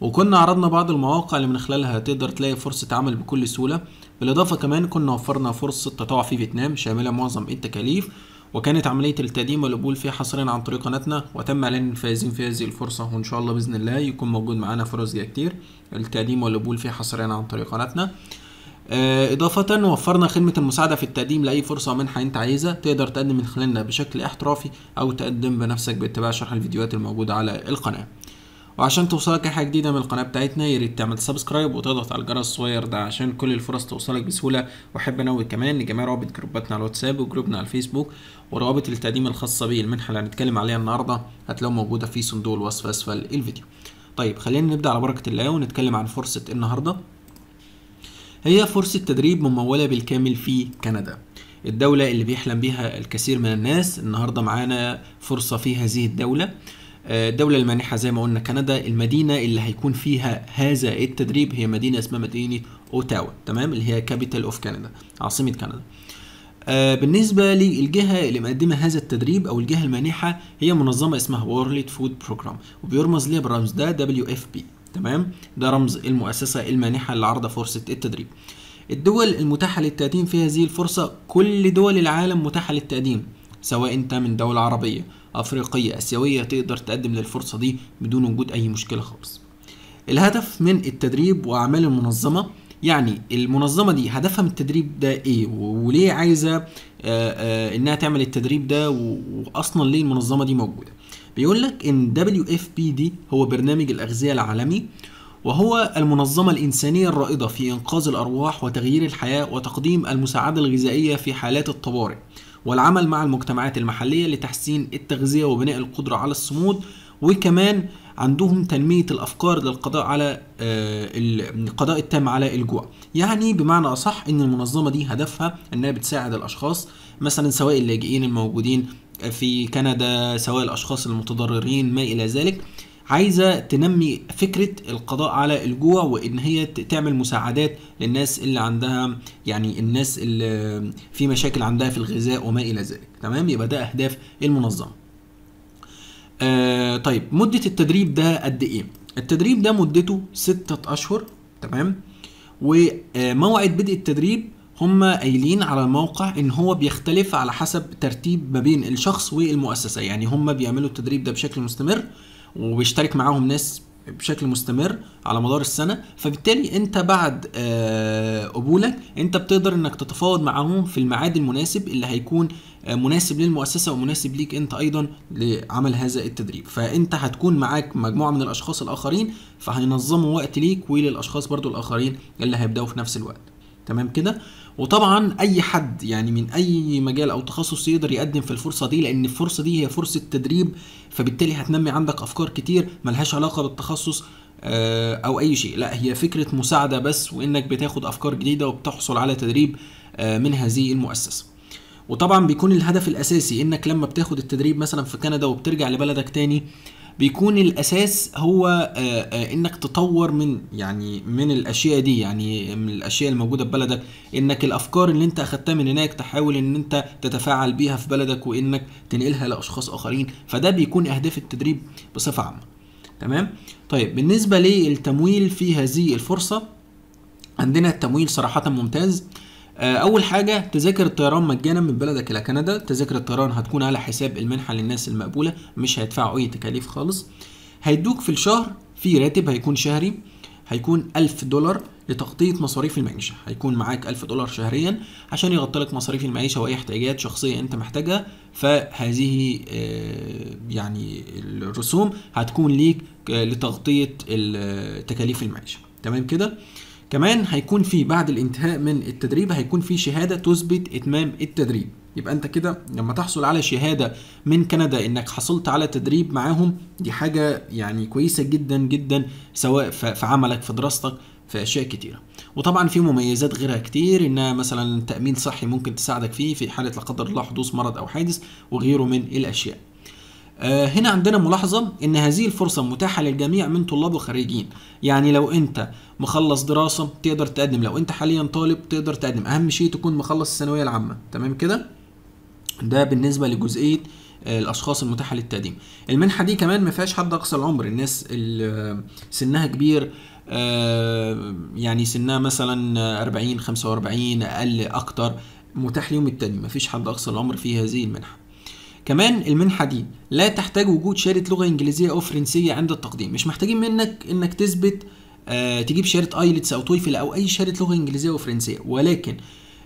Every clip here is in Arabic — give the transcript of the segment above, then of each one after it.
وكنا عرضنا بعض المواقع اللي من خلالها تقدر تلاقي فرصة عمل بكل سهولة بالإضافة كمان كنا وفرنا فرصة تطوع في فيتنام شاملة معظم التكاليف وكانت عملية التقديم والقبول فيها حصريا عن طريق قناتنا وتم إعلان الفائزين في هذه الفرصة وإن شاء الله بإذن الله يكون موجود معانا فرص جاية كتير التقديم والقبول فيها حصريا عن طريق قناتنا آه، إضافة وفرنا خدمة المساعدة في التقديم لأي فرصة منحة أنت عايزها تقدر تقدم من خلالنا بشكل احترافي أو تقدم بنفسك باتباع شرح الفيديوهات الموجودة على القناة وعشان توصلك اي حاجه جديده من القناه بتاعتنا يا ريت تعمل سبسكرايب وتضغط على الجرس الصغير ده عشان كل الفرص توصلك بسهوله واحب انوه كمان لجميع روابط جروباتنا على الواتساب وجروبنا على الفيسبوك وروابط التقديم الخاصه بالمنحه اللي هنتكلم عليها النهارده هتلاقوها موجوده في صندوق الوصف اسفل الفيديو طيب خلينا نبدا على بركه الله ونتكلم عن فرصه النهارده هي فرصه تدريب مموله بالكامل في كندا الدولة اللي بيحلم بيها الكثير من الناس النهاردة معانا فرصة في هذه الدولة الدولة المانحة زي ما قلنا كندا المدينة اللي هيكون فيها هذا التدريب هي مدينة اسمها مدينة أوتاوا تمام اللي هي كابيتال اوف كندا عاصمة كندا آه، بالنسبة للجهة اللي مقدمة هذا التدريب أو الجهة المانحة هي منظمة اسمها وورلد فود بروجرام وبيرمز ليها بالرمز ده WFP تمام ده رمز المؤسسة المانحة اللي عارضة فرصة التدريب الدول المتاحة للتقديم في هذه الفرصة كل دول العالم متاحة للتقديم سواء انت من دولة عربية أفريقية آسيوية تقدر تقدم للفرصة دي بدون وجود أي مشكلة خالص الهدف من التدريب وأعمال المنظمة يعني المنظمة دي هدفها من التدريب ده ايه وليه عايزة آآ آه، آآ آه، انها تعمل التدريب ده واصلا ليه المنظمة دي موجودة بيقول لك ان WFPD هو برنامج الأغذية العالمي وهو المنظمة الإنسانية الرائدة في إنقاذ الأرواح وتغيير الحياة وتقديم المساعدة الغذائية في حالات الطوارئ والعمل مع المجتمعات المحلية لتحسين التغذية وبناء القدرة على الصمود وكمان عندهم تنمية الأفكار للقضاء على آه، القضاء التام على الجوع يعني بمعنى أصح أن المنظمة دي هدفها أنها بتساعد الأشخاص مثلا سواء اللاجئين الموجودين في كندا سواء الأشخاص المتضررين ما إلى ذلك عايزه تنمي فكره القضاء على الجوع وان هي تعمل مساعدات للناس اللي عندها يعني الناس اللي في مشاكل عندها في الغذاء وما الى ذلك تمام يبقى ده اهداف المنظمه آه طيب مده التدريب ده قد ايه التدريب ده مدته ستة اشهر تمام وموعد آه، بدء التدريب هم قايلين على الموقع ان هو بيختلف على حسب ترتيب ما بين الشخص والمؤسسه يعني هم بيعملوا التدريب ده بشكل مستمر وبيشترك معاهم ناس بشكل مستمر على مدار السنه فبالتالي انت بعد آه، قبولك انت بتقدر انك تتفاوض معاهم في الميعاد المناسب اللي هيكون آه، مناسب للمؤسسه ومناسب ليك انت ايضا لعمل هذا التدريب فانت هتكون معاك مجموعه من الاشخاص الاخرين فهينظموا وقت ليك وللاشخاص برضو الاخرين اللي هيبداوا في نفس الوقت تمام كده وطبعا اي حد يعني من اي مجال او تخصص يقدر يقدم في الفرصه دي لان الفرصه دي هي فرصه تدريب فبالتالي هتنمي عندك افكار كتير ملهاش علاقه بالتخصص آه، او اي شيء لا هي فكره مساعده بس وانك بتاخد افكار جديده وبتحصل على تدريب آه، من هذه المؤسسه وطبعا بيكون الهدف الاساسي انك لما بتاخد التدريب مثلا في كندا وبترجع لبلدك تاني آه بيكون الاساس هو آه، آه، انك تطور من يعني من الاشياء دي يعني من الاشياء الموجوده في بلدك انك الافكار اللي انت اخدتها من هناك تحاول ان انت تتفاعل بيها في بلدك وانك تنقلها لاشخاص اخرين فده بيكون اهداف التدريب بصفه عامه تمام طيب بالنسبه للتمويل في هذه الفرصه عندنا التمويل صراحه ممتاز آه، اول حاجه تذاكر الطيران مجانا من بلدك الى كندا تذاكر الطيران هتكون على حساب المنحه للناس المقبوله مش هيدفعوا اي تكاليف خالص هيدوك في الشهر في راتب هيكون شهري هيكون 1000 دولار لتغطية مصاريف المعيشة هيكون معاك 1000 دولار شهريا عشان يغطي لك مصاريف المعيشة وأي احتياجات شخصية أنت محتاجها فهذه آه، يعني الرسوم هتكون ليك آه، لتغطية تكاليف المعيشة تمام كده كمان هيكون في بعد الانتهاء من التدريب هيكون في شهاده تثبت اتمام التدريب يبقى انت كده لما تحصل على شهاده من كندا انك حصلت على تدريب معاهم دي حاجه يعني كويسه جدا جدا سواء في عملك في دراستك في اشياء كتيره وطبعا في مميزات غيرها كتير انها مثلا تامين صحي ممكن تساعدك فيه في حاله لا قدر الله حدوث مرض او حادث وغيره من الاشياء آه، هنا عندنا ملاحظة إن هذه الفرصة متاحة للجميع من طلاب وخريجين يعني لو أنت مخلص دراسة تقدر تقدم لو أنت حاليا طالب تقدر تقدم أهم شيء تكون مخلص الثانوية العامة تمام كده ده بالنسبة لجزئية آه، الاشخاص المتاحه للتقديم المنحه دي كمان ما فيهاش حد اقصى العمر الناس اللي آه، سنها كبير يعني سنها مثلا 40 45 اقل اكتر متاح ليهم التقديم ما فيش حد اقصى العمر في هذه المنحه كمان المنحه دي لا تحتاج وجود شهاده لغه انجليزيه او فرنسيه عند التقديم مش محتاجين منك انك تثبت آه تجيب شهاده ايلتس او تويفل او اي شهاده لغه انجليزيه وفرنسيه ولكن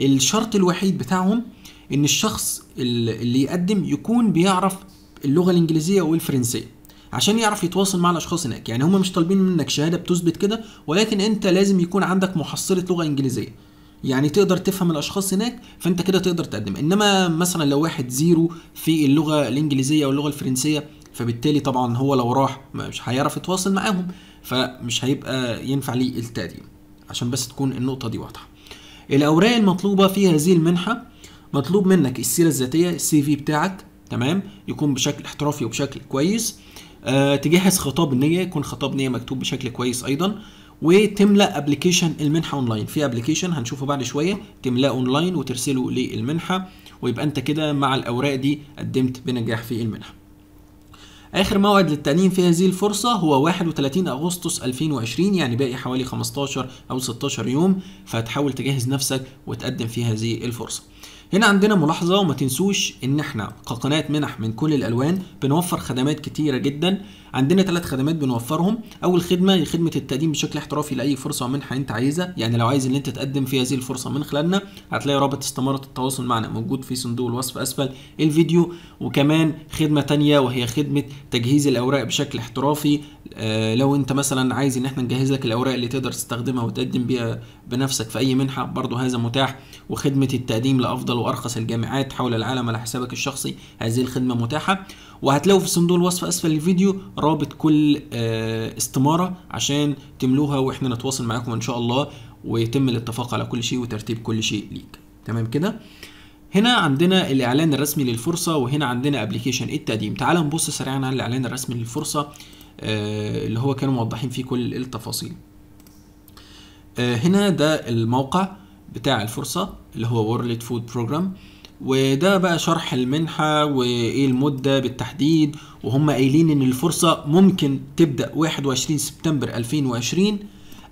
الشرط الوحيد بتاعهم ان الشخص اللي يقدم يكون بيعرف اللغه الانجليزيه والفرنسيه عشان يعرف يتواصل مع الاشخاص هناك يعني هم مش طالبين منك شهاده بتثبت كده ولكن انت لازم يكون عندك محصله لغه انجليزيه يعني تقدر تفهم الاشخاص هناك فانت كده تقدر تقدم انما مثلا لو واحد زيرو في اللغه الانجليزيه او اللغه الفرنسيه فبالتالي طبعا هو لو راح مش هيعرف يتواصل معاهم فمش هيبقى ينفع ليه التقديم عشان بس تكون النقطه دي واضحه الاوراق المطلوبه في هذه المنحه مطلوب منك السيره الذاتيه السي في بتاعك تمام يكون بشكل احترافي وبشكل كويس أه تجهز خطاب النية يكون خطاب نية مكتوب بشكل كويس أيضا وتملا ابلكيشن المنحه اونلاين في ابلكيشن هنشوفه بعد شويه تملاه اونلاين وترسله للمنحه ويبقى انت كده مع الاوراق دي قدمت بنجاح في المنحه اخر موعد للتقديم في هذه الفرصه هو 31 اغسطس 2020 يعني باقي حوالي 15 او 16 يوم فهتحاول تجهز نفسك وتقدم في هذه الفرصه هنا عندنا ملاحظه وما تنسوش ان احنا كقناه منح من كل الالوان بنوفر خدمات كتيره جدا عندنا ثلاث خدمات بنوفرهم اول خدمه هي خدمه التقديم بشكل احترافي لاي فرصه ومنحه انت عايزها يعني لو عايز ان انت تقدم في هذه الفرصه من خلالنا هتلاقي رابط استماره التواصل معنا موجود في صندوق الوصف اسفل الفيديو وكمان خدمه ثانيه وهي خدمه تجهيز الاوراق بشكل احترافي آه، لو انت مثلا عايز ان احنا نجهز لك الاوراق اللي تقدر تستخدمها وتقدم بيها بنفسك في اي منحه برضه هذا متاح وخدمه التقديم لافضل وارخص الجامعات حول العالم على حسابك الشخصي هذه الخدمه متاحه وهتلاقوا في صندوق الوصف اسفل الفيديو رابط كل آه، استماره عشان تملوها واحنا نتواصل معاكم ان شاء الله ويتم الاتفاق على كل شيء وترتيب كل شيء ليك تمام كده هنا عندنا الاعلان الرسمي للفرصه وهنا عندنا ابلكيشن التقديم تعال نبص سريعا على الاعلان الرسمي للفرصه آه، اللي هو كانوا موضحين فيه كل التفاصيل آه، هنا ده الموقع بتاع الفرصه اللي هو وورلد فود بروجرام وده بقى شرح المنحة وإيه المدة بالتحديد وهم قايلين إن الفرصة ممكن تبدأ 21 سبتمبر 2020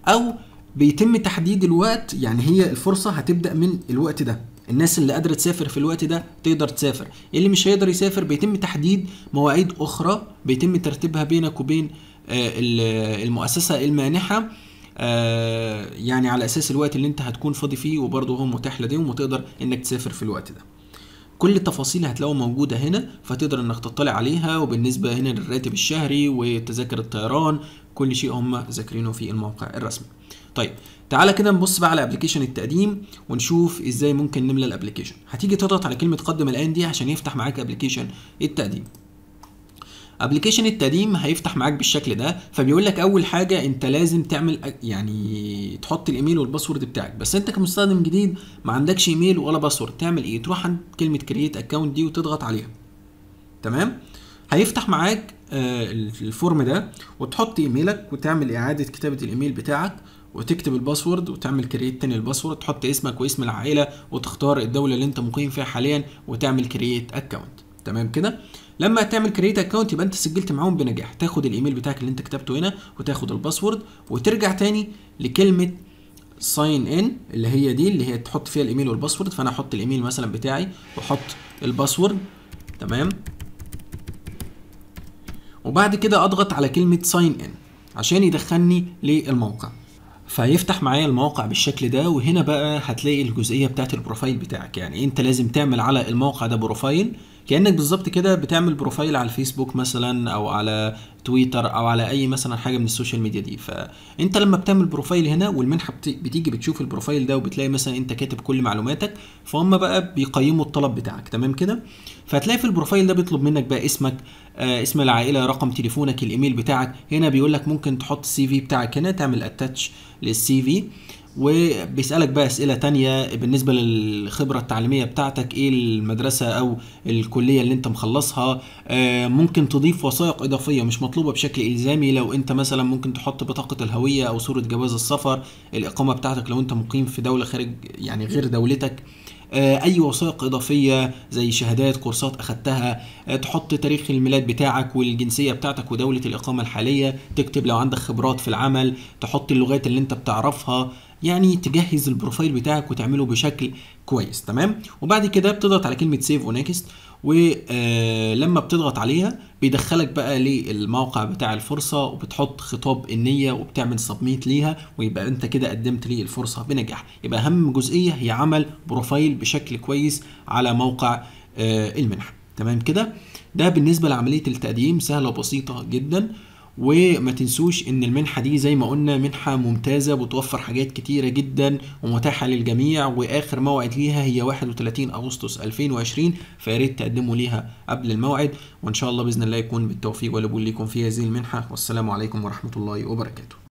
أو بيتم تحديد الوقت يعني هي الفرصة هتبدأ من الوقت ده الناس اللي قادرة تسافر في الوقت ده تقدر تسافر اللي مش هيقدر يسافر بيتم تحديد مواعيد أخرى بيتم ترتيبها بينك وبين آه، المؤسسة المانحة آه، يعني على أساس الوقت اللي انت هتكون فاضي فيه وبرضه هو متاح لديهم وتقدر انك تسافر في الوقت ده كل التفاصيل هتلاقوها موجودة هنا فتقدر انك تطلع عليها وبالنسبة هنا للراتب الشهري وتذاكر الطيران كل شيء هم ذاكرينه في الموقع الرسمي طيب تعالى كده نبص بقى على ابلكيشن التقديم ونشوف ازاي ممكن نملى الابلكيشن هتيجي تضغط على كلمه قدم الان دي عشان يفتح معاك ابلكيشن التقديم ابلكيشن التقديم هيفتح معاك بالشكل ده فبيقول لك اول حاجه انت لازم تعمل يعني تحط الايميل والباسورد بتاعك بس انت كمستخدم جديد ما عندكش ايميل ولا باسورد تعمل ايه تروح عند كلمه كرييت اكونت دي وتضغط عليها تمام هيفتح معاك آه، الفورم ده وتحط ايميلك وتعمل اعاده كتابه الايميل بتاعك وتكتب الباسورد وتعمل كرييت تاني الباسورد تحط اسمك واسم العائله وتختار الدوله اللي انت مقيم فيها حاليا وتعمل كرييت اكونت تمام كده لما تعمل كريت اكونت يبقى انت سجلت معاهم بنجاح تاخد الايميل بتاعك اللي انت كتبته هنا وتاخد الباسورد وترجع تاني لكلمه ساين ان اللي هي دي اللي هي تحط فيها الايميل والباسورد فانا احط الايميل مثلا بتاعي واحط الباسورد تمام وبعد كده اضغط على كلمه ساين ان عشان يدخلني للموقع فيفتح معايا الموقع بالشكل ده وهنا بقى هتلاقي الجزئيه بتاعت البروفايل بتاعك يعني انت لازم تعمل على الموقع ده بروفايل كانك بالظبط كده بتعمل بروفايل على الفيسبوك مثلا او على تويتر او على اي مثلا حاجه من السوشيال ميديا دي فانت لما بتعمل بروفايل هنا والمنحه بتيجي بتشوف البروفايل ده وبتلاقي مثلا انت كاتب كل معلوماتك فهم بقى بيقيموا الطلب بتاعك تمام كده فهتلاقي في البروفايل ده بيطلب منك بقى اسمك آه اسم العائله رقم تليفونك الايميل بتاعك هنا بيقول لك ممكن تحط السي في بتاعك هنا تعمل اتاتش للسي في وبيسألك بقى أسئلة تانية بالنسبة للخبرة التعليمية بتاعتك إيه المدرسة أو الكلية اللي أنت مخلصها آه، ممكن تضيف وثائق إضافية مش مطلوبة بشكل إلزامي لو أنت مثلا ممكن تحط بطاقة الهوية أو صورة جواز السفر الإقامة بتاعتك لو أنت مقيم في دولة خارج يعني غير دولتك آه، اي وثائق اضافيه زي شهادات كورسات اخدتها آه، تحط تاريخ الميلاد بتاعك والجنسيه بتاعتك ودوله الاقامه الحاليه تكتب لو عندك خبرات في العمل تحط اللغات اللي انت بتعرفها يعني تجهز البروفايل بتاعك وتعمله بشكل كويس تمام وبعد كده بتضغط على كلمه سيف ونكست ولما بتضغط عليها بيدخلك بقى للموقع بتاع الفرصه وبتحط خطاب النيه وبتعمل سبميت ليها ويبقى انت كده قدمت لي الفرصه بنجاح يبقى اهم جزئيه هي عمل بروفايل بشكل كويس على موقع آه، المنحه تمام كده ده بالنسبه لعمليه التقديم سهله وبسيطه جدا وما تنسوش ان المنحه دي زي ما قلنا منحه ممتازه بتوفر حاجات كتيره جدا ومتاحه للجميع واخر موعد ليها هي 31 اغسطس 2020 فياريت تقدموا ليها قبل الموعد وان شاء الله باذن الله يكون بالتوفيق والقبول لكم في هذه المنحه والسلام عليكم ورحمه الله وبركاته